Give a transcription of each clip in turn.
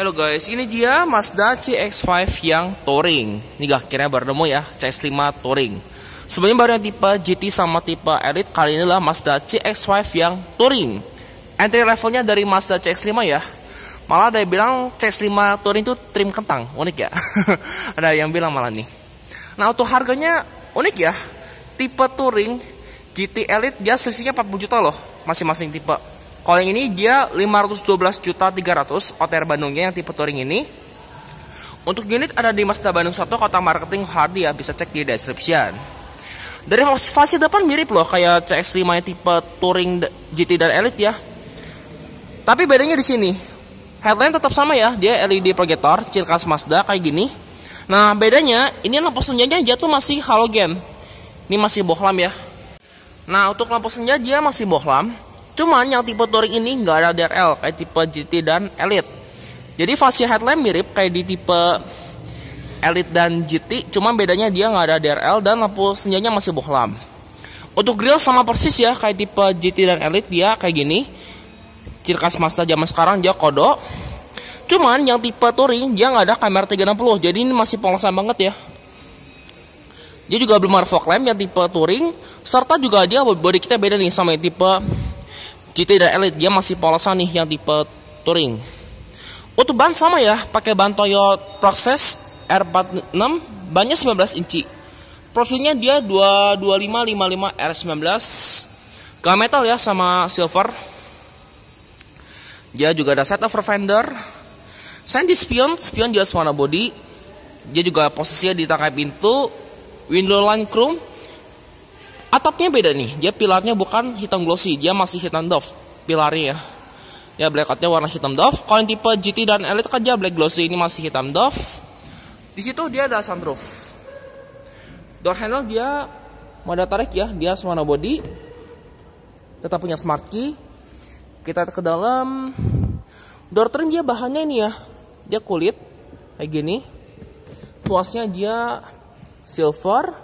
Halo guys, ini dia Mazda CX-5 yang touring. Ini akhirnya baru nemu ya, CX-5 touring. Sebenarnya baru yang tipe GT sama tipe Elite, kali ini adalah Mazda CX-5 yang touring. Entry levelnya dari Mazda CX-5 ya. Malah ada yang bilang CX-5 touring itu trim kentang, unik ya. ada yang bilang malah nih. Nah untuk harganya unik ya, tipe touring GT Elite dia selisihnya 40 juta loh, masing-masing tipe. Kalau yang ini dia 512 juta 300 OTR Bandungnya yang tipe touring ini. Untuk unit ada di Mazda Bandung 1 Kota Marketing Hardi ya bisa cek di description. Dari fasilitas depan mirip loh kayak CX5 yang tipe touring GT dan Elite ya. Tapi bedanya di sini. Headlamp tetap sama ya, dia LED projector ciri khas Mazda kayak gini. Nah, bedanya ini lampu senjanya dia tuh masih halogen. Ini masih bohlam ya. Nah, untuk lampu senja dia masih bohlam, Cuman yang tipe touring ini nggak ada DRL kayak tipe GT dan Elite. Jadi fasih headlamp mirip kayak di tipe Elite dan GT, cuman bedanya dia nggak ada DRL dan lampu senjanya masih bohlam. Untuk grill sama persis ya kayak tipe GT dan Elite dia kayak gini. Ciri khas Mazda zaman sekarang dia kodok. Cuman yang tipe touring dia nggak ada kamera 360, jadi ini masih polosan banget ya. Dia juga belum ada fog lamp yang tipe touring, serta juga dia body kita beda nih sama yang tipe GT dan Elite dia masih polosan nih yang tipe touring. Untuk ban sama ya, pakai ban Toyota Proxes R46 bannya 19 inci. Profilnya dia 22555 R19 gak metal ya sama silver. Dia juga ada set over fender. Sandy spion, spion juga warna body. Dia juga posisinya di tangkai pintu, window line chrome, Atapnya beda nih, dia pilarnya bukan hitam glossy, dia masih hitam doff pilarnya ya. Ya blackoutnya warna hitam doff. Kalau yang tipe GT dan Elite kan dia black glossy ini masih hitam doff. Di situ dia ada sunroof. Door handle dia mode tarik ya, dia semua body. Tetap punya smart key. Kita ke dalam. Door trim dia bahannya ini ya, dia kulit kayak gini. Tuasnya dia silver,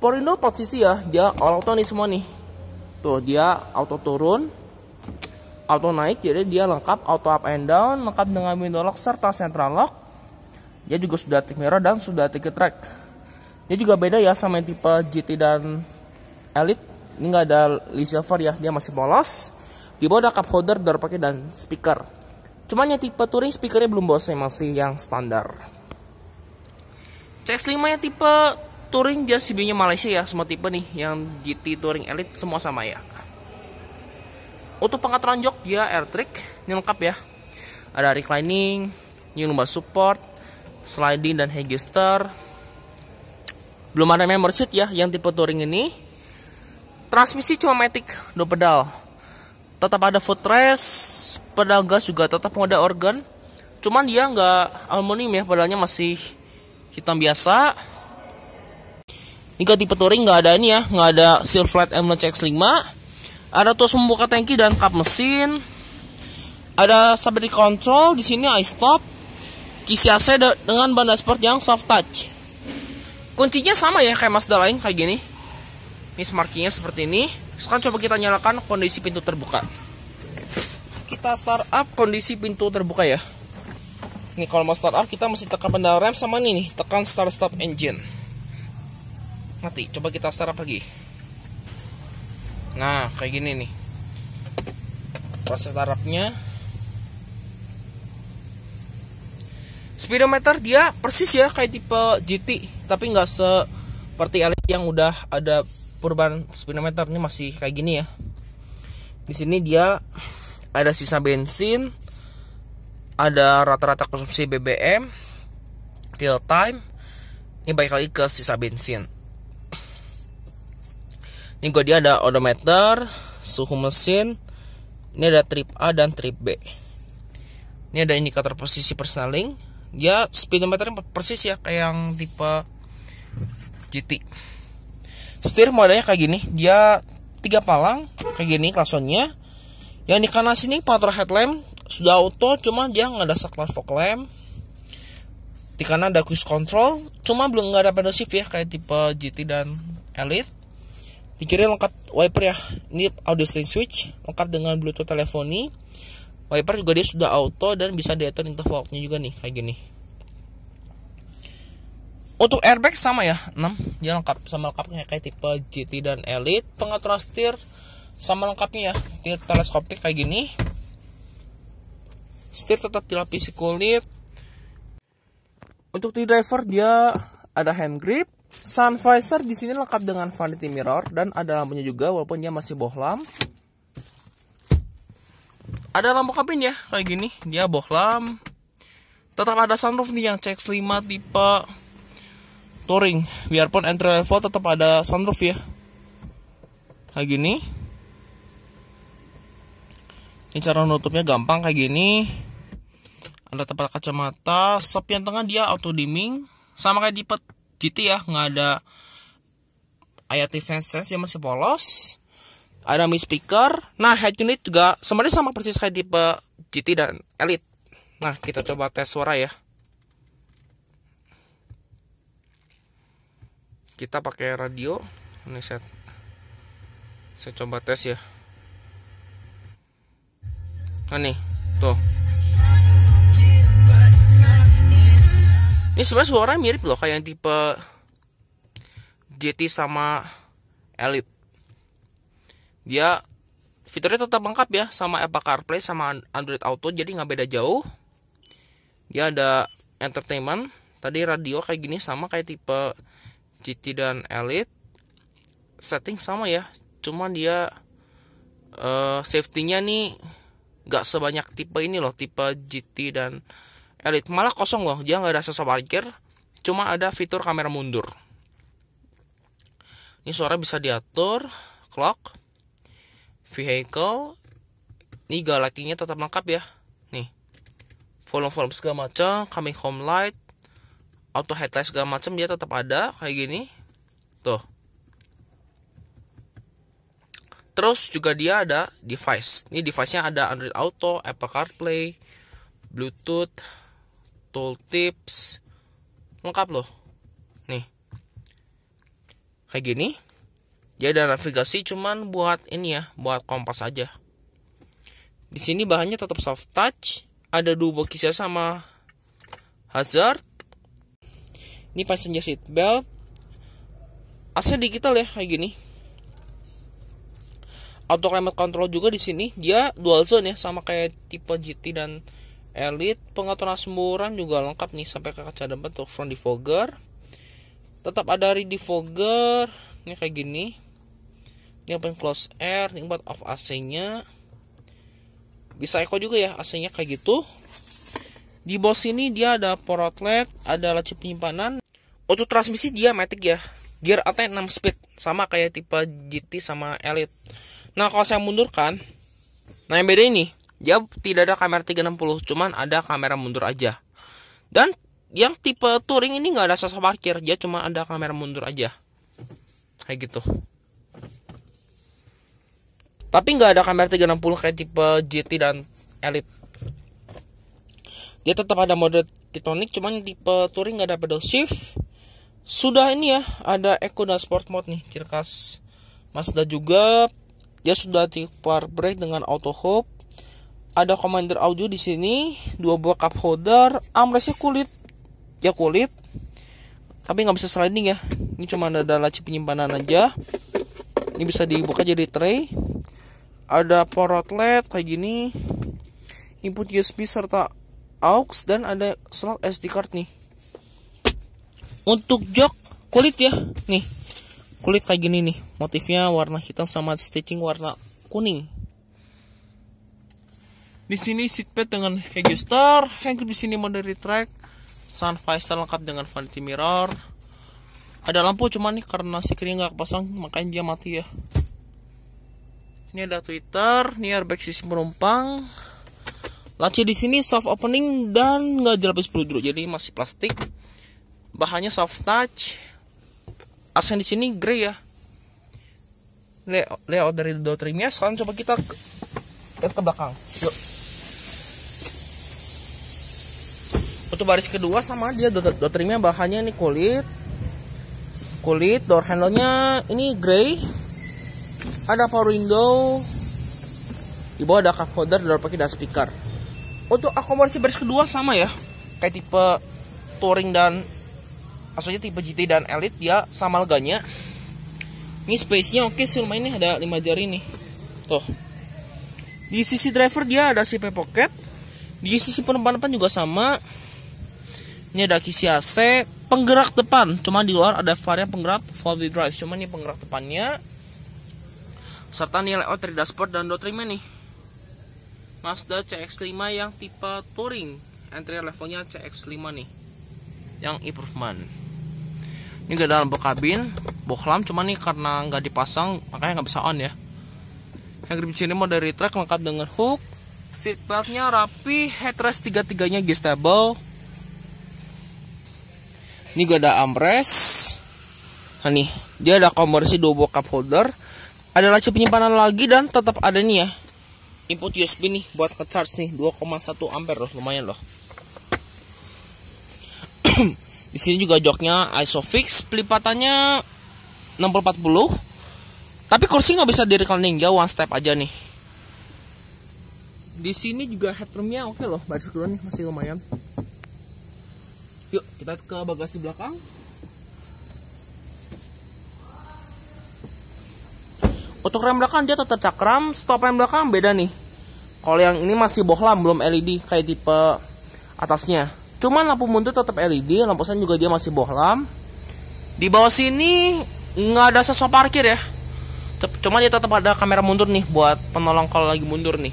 Porindo 4 sisi ya dia all auto nih semua nih tuh dia auto turun auto naik jadi dia lengkap auto up and down lengkap dengan window lock serta central lock dia juga sudah tick mirror dan sudah ticket track dia juga beda ya sama yang tipe GT dan Elite ini nggak ada receiver Silver ya dia masih polos di bawah ada cup holder door pakai dan speaker cuman yang tipe touring speakernya belum bosnya masih yang standar CX5 yang tipe touring dia CB-nya Malaysia ya semua tipe nih yang GT touring elite semua sama ya untuk pengaturan jok dia air trick ini lengkap ya ada reclining ini lumbar support sliding dan register. belum ada memory seat ya yang tipe touring ini transmisi cuma matic dua pedal tetap ada footrest pedal gas juga tetap ada organ cuman dia nggak aluminium ya pedalnya masih hitam biasa Hingga tipe touring nggak ada ini ya, nggak ada Silverlight Emblem CX5. Ada tuas membuka tangki dan kap mesin. Ada stability control, di sini I stop. Kisi AC dengan ban dashboard yang soft touch. Kuncinya sama ya kayak Mazda lain kayak gini. Ini smart seperti ini. Sekarang coba kita nyalakan kondisi pintu terbuka. Kita start up kondisi pintu terbuka ya. Nih kalau mau start up kita mesti tekan pedal rem sama ini nih, tekan start stop engine mati coba kita start lagi nah kayak gini nih proses startupnya speedometer dia persis ya kayak tipe GT tapi nggak seperti elit yang udah ada perubahan speedometer ini masih kayak gini ya di sini dia ada sisa bensin ada rata-rata konsumsi BBM real time ini balik lagi ke sisa bensin ini gue dia ada odometer, suhu mesin, ini ada trip A dan trip B. Ini ada indikator posisi persneling. Dia speedometernya persis ya kayak yang tipe GT. Setir modelnya kayak gini, dia tiga palang kayak gini klaksonnya. Yang di kanan sini patrol headlamp sudah auto, cuma dia nggak ada saklar fog lamp di kanan ada cruise control cuma belum nggak ada pedal shift ya kayak tipe GT dan Elite di kiri lengkap wiper ya ini audio stain switch lengkap dengan bluetooth teleponi wiper juga dia sudah auto dan bisa diatur intervalnya juga nih kayak gini untuk airbag sama ya 6 dia lengkap sama lengkapnya kayak tipe GT dan Elite pengaturan setir sama lengkapnya ya dia teleskopik kayak gini setir tetap dilapisi kulit untuk di driver dia ada hand grip Sun visor di sini lengkap dengan vanity mirror dan ada lampunya juga walaupun dia masih bohlam. Ada lampu kabin ya kayak gini, dia bohlam. Tetap ada sunroof nih yang CX5 tipe touring. Biarpun entry level tetap ada sunroof ya. Kayak gini. Ini cara nutupnya gampang kayak gini. Ada tempat kacamata, Sepian tengah dia auto dimming sama kayak tipe GT ya nggak ada ayat defenses yang masih polos ada mid speaker nah head unit juga sebenarnya sama persis kayak tipe GT dan Elite nah kita coba tes suara ya kita pakai radio ini set saya coba tes ya nah nih tuh Ini sebenarnya suara mirip loh kayak yang tipe JT sama Elite. Dia fiturnya tetap lengkap ya sama Apple CarPlay sama Android Auto jadi nggak beda jauh. Dia ada entertainment, tadi radio kayak gini sama kayak tipe GT dan Elite. Setting sama ya, cuman dia uh, safety-nya nih nggak sebanyak tipe ini loh, tipe GT dan elit malah kosong loh dia nggak ada sensor parkir cuma ada fitur kamera mundur ini suara bisa diatur clock vehicle ini galakinya tetap lengkap ya nih volume volume segala macam coming home light auto headlight segala macam dia tetap ada kayak gini tuh Terus juga dia ada device. Ini device-nya ada Android Auto, Apple CarPlay, Bluetooth, tool tips lengkap loh nih kayak gini dia ada navigasi cuman buat ini ya buat kompas aja di sini bahannya tetap soft touch ada dua kisah ya sama hazard ini passenger seat belt AC digital ya kayak gini auto climate control juga di sini dia dual zone ya sama kayak tipe GT dan Elite, pengaturan semburan juga lengkap nih sampai ke kaca depan tuh front defogger. Tetap ada defogger ini kayak gini. Ini open close air, ini buat off AC-nya. Bisa eco juga ya AC-nya kayak gitu. Di bawah sini dia ada power outlet, ada laci penyimpanan. Untuk transmisi dia matic ya. Gear AT 6 speed sama kayak tipe GT sama Elite. Nah, kalau saya mundurkan, nah yang beda ini dia tidak ada kamera 360, cuman ada kamera mundur aja. Dan yang tipe touring ini nggak ada sensor parkir, dia cuma ada kamera mundur aja. Kayak gitu. Tapi nggak ada kamera 360 kayak tipe GT dan Elite. Dia tetap ada mode Titanic, cuman tipe touring nggak ada pedal shift. Sudah ini ya, ada Eco dan Sport mode nih, ciri khas Mazda juga. Dia sudah tipe brake dengan auto hope ada commander audio di sini dua buah cup holder armrestnya kulit ya kulit tapi nggak bisa sliding ya ini cuma ada laci penyimpanan aja ini bisa dibuka jadi tray ada power outlet kayak gini input USB serta aux dan ada slot SD card nih untuk jok kulit ya nih kulit kayak gini nih motifnya warna hitam sama stitching warna kuning di sini seatpad dengan hegestar, hanger di sini dari track, sun visor lengkap dengan vanity mirror. Ada lampu cuman nih karena kering nggak pasang makanya dia mati ya. Ini ada Twitter, ini airbag sisi penumpang. Laci di sini soft opening dan nggak dilapis dulu jadi masih plastik. Bahannya soft touch. Asen di sini grey ya Leo dari door trimnya sekarang coba kita lihat ke belakang yuk untuk baris kedua sama dia dot trimnya bahannya ini kulit kulit door handle-nya ini grey ada power window di bawah ada cup holder door pakai dan speaker untuk akomodasi baris kedua sama ya kayak tipe touring dan maksudnya tipe GT dan Elite dia sama leganya ini space-nya oke sih lumayan nih ada 5 jari nih tuh di sisi driver dia ada CP pocket di sisi penumpang depan juga sama ini ada kisi AC penggerak depan cuma di luar ada varian penggerak 4 wheel drive cuma ini penggerak depannya serta nih layout dari dashboard dan door trimnya nih Mazda CX-5 yang tipe touring entry levelnya CX-5 nih yang improvement ini gak dalam bok kabin bohlam cuma nih karena nggak dipasang makanya nggak bisa on ya yang grip sini mau dari track lengkap dengan hook seat beltnya rapi headrest tiga tiganya gestable ini gue ada amres. nah nih dia ada komersi dua buah cup holder ada laci penyimpanan lagi dan tetap ada nih ya input USB nih buat ke charge nih 2,1 ampere loh lumayan loh di sini juga joknya isofix pelipatannya 640 tapi kursi nggak bisa di reclining one step aja nih di sini juga headroomnya oke okay loh baris nih masih lumayan Yuk, kita ke bagasi belakang. Untuk rem belakang dia tetap cakram, stop rem belakang beda nih. Kalau yang ini masih bohlam, belum LED kayak tipe atasnya. Cuman lampu mundur tetap LED, lampu sen juga dia masih bohlam. Di bawah sini nggak ada sesuap parkir ya. Cuma dia tetap ada kamera mundur nih buat penolong kalau lagi mundur nih.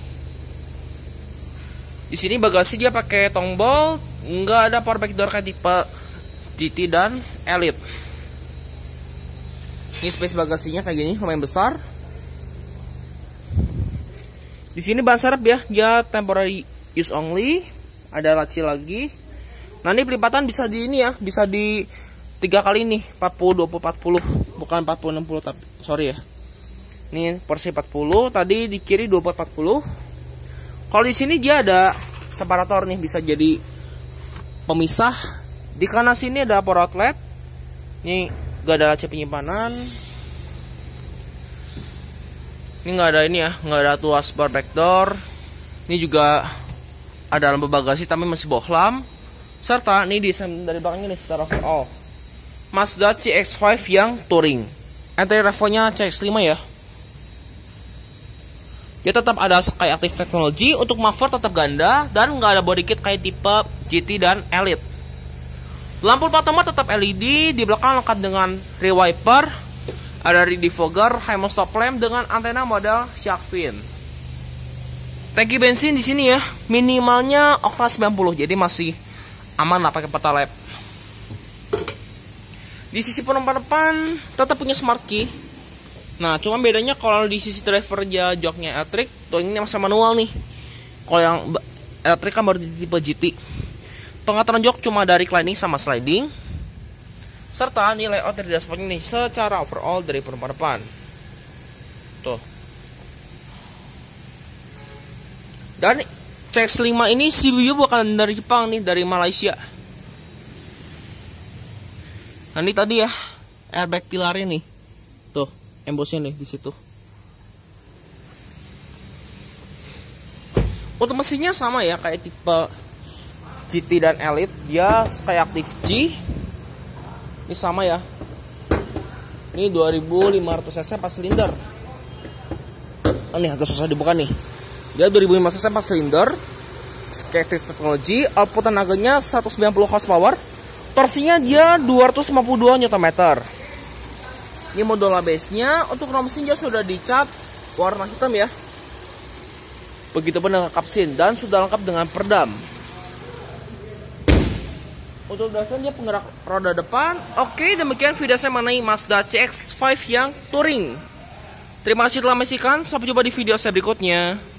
Di sini bagasi dia pakai tombol nggak ada power door kayak tipe GT dan Elite. Ini space bagasinya kayak gini, lumayan besar. Di sini bahan serep ya, dia ya temporary use only. Ada laci lagi. Nah ini pelipatan bisa di ini ya, bisa di tiga kali nih, 40, 20, 40, bukan 40, 60, tapi sorry ya. Ini porsi 40, tadi di kiri 24, 40. Kalau di sini dia ada separator nih, bisa jadi pemisah di kanan sini ada power outlet ini gak ada laci penyimpanan ini gak ada ini ya gak ada tuas bar door, ini juga ada lampu bagasi tapi masih bohlam serta ini desain dari belakang ini secara overall Mazda CX-5 yang touring entry levelnya CX-5 ya dia tetap ada Sky Active Technology untuk muffler tetap ganda dan nggak ada body kit kayak tipe GT dan Elite. Lampu pertama tetap LED, di belakang lengkap dengan rear wiper, ada rear defogger, HMO stop lamp dengan antena model shark fin. Tangki bensin di sini ya, minimalnya okta 90, jadi masih aman lah pakai pertalite. Di sisi penumpang depan tetap punya smart key. Nah, cuma bedanya kalau di sisi driver aja joknya elektrik, tuh ini masih manual nih. Kalau yang elektrik kan baru di tipe GT. Pengaturan jok cuma dari climbing sama sliding. Serta nilai out dari dashboard ini secara overall dari perempuan depan. Tuh. Dan CX-5 ini CBU bukan dari Jepang nih, dari Malaysia. Nah, ini tadi ya airbag pilar ini Tuh, embossnya nih di situ. Untuk mesinnya sama ya kayak tipe GT dan Elite dia kayak aktif G ini sama ya ini 2500 cc pas silinder oh, nih agak susah dibuka nih dia 2500 cc pas silinder Skative Technology output tenaganya 190 horsepower torsinya dia 252 Nm ini model ABS nya untuk rom mesin dia sudah dicat warna hitam ya begitu pun dengan kapsin dan sudah lengkap dengan perdam untuk dasarnya dia penggerak roda depan. Oke, demikian video saya mengenai Mazda CX-5 yang touring. Terima kasih telah menyaksikan. Sampai jumpa di video saya berikutnya.